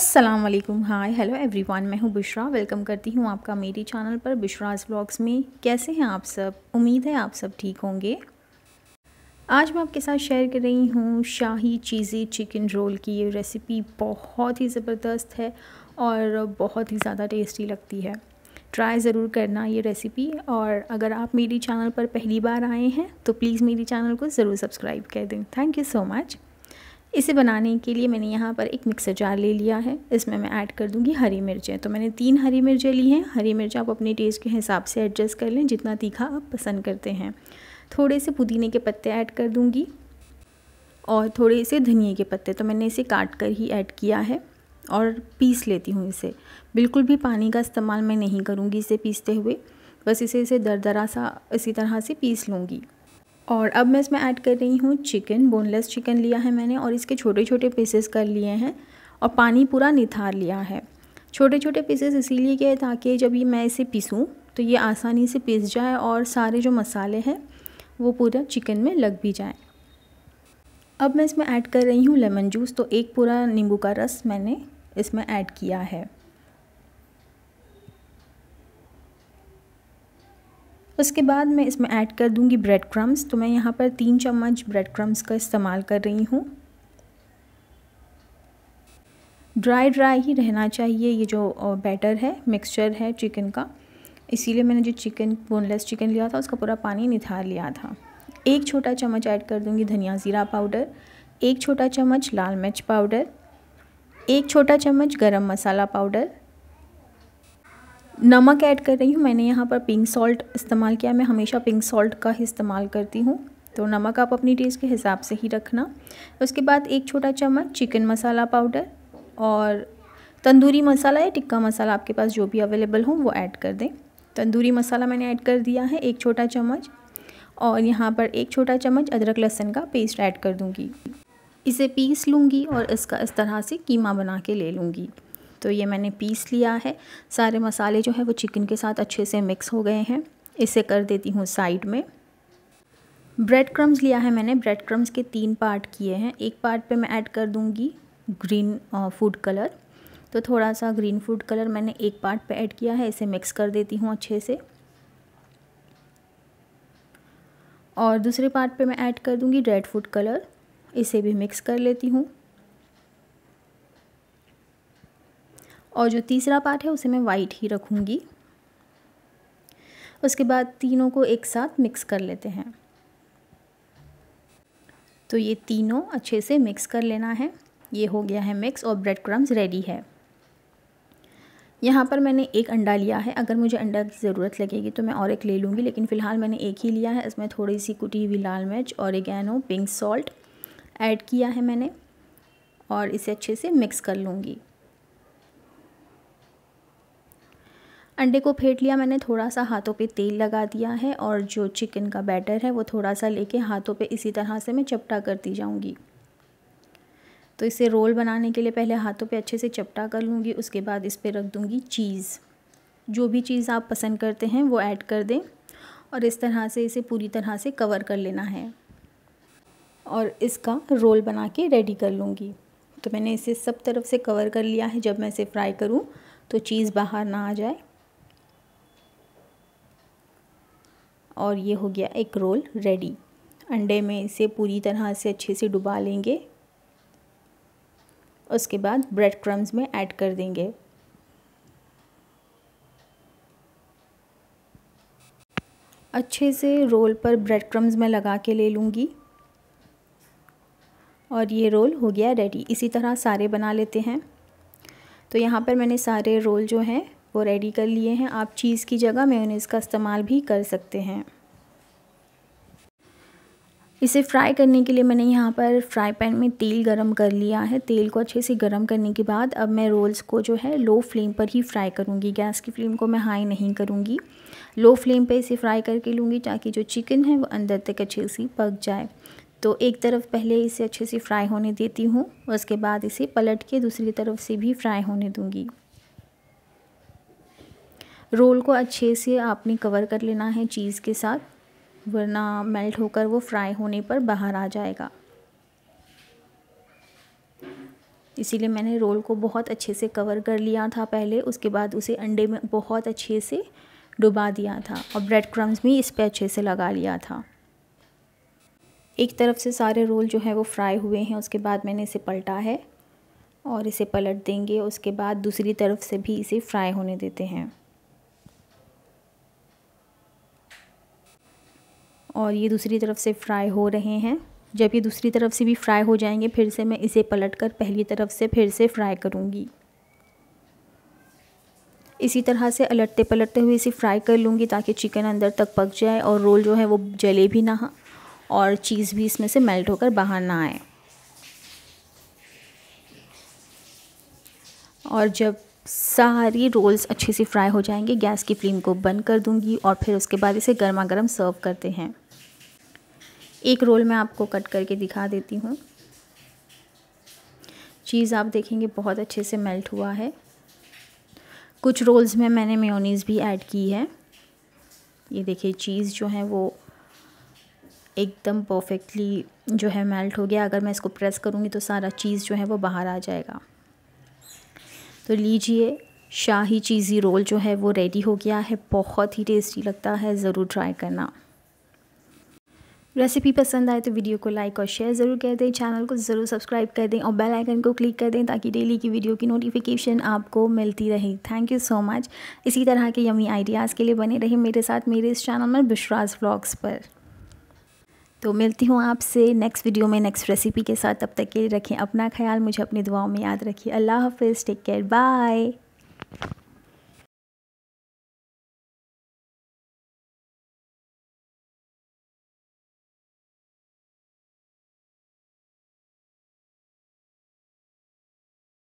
अस्सलाम वालेकुम hi hello everyone मैं हूँ बिशरा वेलकम करती हूँ आपका मेरी चैनल पर बिशराज ब्लॉग्स में कैसे हैं आप सब उम्मीद है आप सब ठीक होंगे आज मैं आपके साथ शेयर कर रही हूँ शाही चीज़ी चिकन रोल की ये रेसिपी बहुत ही ज़बरदस्त है और बहुत ही ज़्यादा टेस्टी लगती है ट्राई ज़रूर करना ये रेसिपी और अगर आप मेरी चैनल पर पहली बार आए हैं तो प्लीज़ मेरी चैनल को ज़रूर सब्सक्राइब कर दें थैंक यू सो मच इसे बनाने के लिए मैंने यहाँ पर एक मिक्सर जार ले लिया है इसमें मैं ऐड कर दूँगी हरी मिर्चें तो मैंने तीन हरी मिर्चें ली हैं हरी मिर्च आप अपने टेस्ट के हिसाब से एडजस्ट कर लें जितना तीखा आप पसंद करते हैं थोड़े से पुदीने के पत्ते ऐड कर दूँगी और थोड़े से धनिए के पत्ते तो मैंने इसे काट कर ही ऐड किया है और पीस लेती हूँ इसे बिल्कुल भी पानी का इस्तेमाल मैं नहीं करूँगी इसे पीसते हुए बस इसे इसे दरा सा इसी तरह से पीस लूँगी और अब मैं इसमें ऐड कर रही हूँ चिकन बोनलेस चिकन लिया है मैंने और इसके छोटे छोटे पीसेस कर लिए हैं और पानी पूरा निथार लिया है छोटे छोटे पीसेस इसीलिए किए ताकि जब ये मैं इसे पीसूँ तो ये आसानी से पीस जाए और सारे जो मसाले हैं वो पूरा चिकन में लग भी जाए अब मैं इसमें ऐड कर रही हूँ लेमन जूस तो एक पूरा नींबू का रस मैंने इसमें ऐड किया है उसके बाद मैं इसमें ऐड कर दूंगी ब्रेड क्रम्स तो मैं यहाँ पर तीन चम्मच ब्रेड क्रम्स का इस्तेमाल कर रही हूँ ड्राई ड्राई ही रहना चाहिए ये जो बैटर है मिक्सचर है चिकन का इसीलिए मैंने जो चिकन बोनलेस चिकन लिया था उसका पूरा पानी निथार लिया था एक छोटा चम्मच ऐड कर दूंगी धनिया ज़ीरा पाउडर एक छोटा चम्मच लाल मिर्च पाउडर एक छोटा चम्मच गरम मसाला पाउडर नमक ऐड कर रही हूँ मैंने यहाँ पर पिंक सॉल्ट इस्तेमाल किया मैं हमेशा पिंक सॉल्ट का ही इस्तेमाल करती हूँ तो नमक आप अपनी टेस्ट के हिसाब से ही रखना उसके बाद एक छोटा चम्मच चिकन मसाला पाउडर और तंदूरी मसाला या टिक्का मसाला आपके पास जो भी अवेलेबल हो वो ऐड कर दें तंदूरी मसाला मैंने ऐड कर दिया है एक छोटा चम्मच और यहाँ पर एक छोटा चम्मच अदरक लहसुन का पेस्ट ऐड कर दूँगी इसे पीस लूँगी और इसका इस तरह से कीमा बना के ले लूँगी तो ये मैंने पीस लिया है सारे मसाले जो है वो चिकन के साथ अच्छे से मिक्स हो गए हैं इसे कर देती हूँ साइड में ब्रेड क्रम्स लिया है मैंने ब्रेड क्रम्स के तीन पार्ट किए हैं एक पार्ट पे मैं ऐड कर दूँगी ग्रीन फूड कलर तो थोड़ा सा ग्रीन फूड कलर मैंने एक पार्ट पे ऐड किया है इसे मिक्स कर देती हूँ अच्छे से और दूसरे पार्ट पे मैं ऐड कर दूँगी रेड फूड कलर इसे भी मिक्स कर लेती हूँ और जो तीसरा पार्ट है उसे मैं वाइट ही रखूँगी उसके बाद तीनों को एक साथ मिक्स कर लेते हैं तो ये तीनों अच्छे से मिक्स कर लेना है ये हो गया है मिक्स और ब्रेड क्रम्स रेडी है यहाँ पर मैंने एक अंडा लिया है अगर मुझे अंडा की ज़रूरत लगेगी तो मैं और एक ले लूँगी लेकिन फ़िलहाल मैंने एक ही लिया है इसमें थोड़ी सी कुटी हुई लाल मिर्च और पिंक सॉल्ट ऐड किया है मैंने और इसे अच्छे से मिक्स कर लूँगी अंडे को फेंट लिया मैंने थोड़ा सा हाथों पे तेल लगा दिया है और जो चिकन का बैटर है वो थोड़ा सा लेके हाथों पे इसी तरह से मैं चपटा करती जाऊँगी तो इसे रोल बनाने के लिए पहले हाथों पे अच्छे से चपटा कर लूँगी उसके बाद इस पर रख दूँगी चीज़ जो भी चीज़ आप पसंद करते हैं वो ऐड कर दें और इस तरह से इसे पूरी तरह से कवर कर लेना है और इसका रोल बना के रेडी कर लूँगी तो मैंने इसे सब तरफ से कवर कर लिया है जब मैं इसे फ्राई करूँ तो चीज़ बाहर ना आ जाए और ये हो गया एक रोल रेडी अंडे में इसे पूरी तरह से अच्छे से डुबा लेंगे उसके बाद ब्रेड क्रम्स में ऐड कर देंगे अच्छे से रोल पर ब्रेड क्रम्स में लगा के ले लूँगी और ये रोल हो गया रेडी इसी तरह सारे बना लेते हैं तो यहाँ पर मैंने सारे रोल जो हैं वो रेडी कर लिए हैं आप चीज़ की जगह मेयोनीज का इस्तेमाल भी कर सकते हैं इसे फ्राई करने के लिए मैंने यहाँ पर फ्राई पैन में तेल गरम कर लिया है तेल को अच्छे से गरम करने के बाद अब मैं रोल्स को जो है लो फ्लेम पर ही फ्राई करूँगी गैस की फ्लेम को मैं हाई नहीं करूँगी लो फ्लेम पर इसे फ्राई करके लूँगी ताकि जो चिकन है वो अंदर तक अच्छे से पक जाए तो एक तरफ पहले इसे अच्छे से फ्राई होने देती हूँ उसके बाद इसे पलट के दूसरी तरफ से भी फ्राई होने दूँगी रोल को अच्छे से आपने कवर कर लेना है चीज़ के साथ वरना मेल्ट होकर वो फ्राई होने पर बाहर आ जाएगा इसीलिए मैंने रोल को बहुत अच्छे से कवर कर लिया था पहले उसके बाद उसे अंडे में बहुत अच्छे से डुबा दिया था और ब्रेड क्रम्स भी इस पर अच्छे से लगा लिया था एक तरफ से सारे रोल जो है वो फ्राई हुए हैं उसके बाद मैंने इसे पलटा है और इसे पलट देंगे उसके बाद दूसरी तरफ से भी इसे फ्राई होने देते हैं और ये दूसरी तरफ से फ्राई हो रहे हैं जब ये दूसरी तरफ से भी फ्राई हो जाएंगे फिर से मैं इसे पलट कर पहली तरफ से फिर से फ्राई करूँगी इसी तरह से अलटते पलटते हुए इसे फ्राई कर लूँगी ताकि चिकन अंदर तक पक जाए और रोल जो है वो जले भी ना और चीज़ भी इसमें से मेल्ट होकर बाहर ना आए और जब सारी रोल्स अच्छे से फ्राई हो जाएंगे गैस की फ्लेम को बंद कर दूंगी और फिर उसके बाद इसे गर्मा गर्म सर्व करते हैं एक रोल मैं आपको कट करके दिखा देती हूँ चीज़ आप देखेंगे बहुत अच्छे से मेल्ट हुआ है कुछ रोल्स में मैंने मेयोनीज़ भी ऐड की है ये देखिए चीज़ जो है वो एकदम परफेक्टली जो है मेल्ट हो गया अगर मैं इसको प्रेस करूँगी तो सारा चीज़ जो है वो बाहर आ जाएगा तो लीजिए शाही चीज़ी रोल जो है वो रेडी हो गया है बहुत ही टेस्टी लगता है ज़रूर ट्राई करना रेसिपी पसंद आए तो वीडियो को लाइक और शेयर ज़रूर कर दें चैनल को ज़रूर सब्सक्राइब कर दें और बेल आइकन को क्लिक कर दें ताकि डेली की वीडियो की नोटिफिकेशन आपको मिलती रहे थैंक यू सो मच इसी तरह के यमी आइडियाज़ के लिए बने रहें मेरे साथ मेरे इस चैनल में बिश्राज ब्लॉग्स पर तो मिलती हूँ आपसे नेक्स्ट वीडियो में नेक्स्ट रेसिपी के साथ तब तक के लिए रखें अपना ख्याल मुझे अपनी दुआओं में याद रखिए अल्लाह हाफिज़ टेक केयर बाय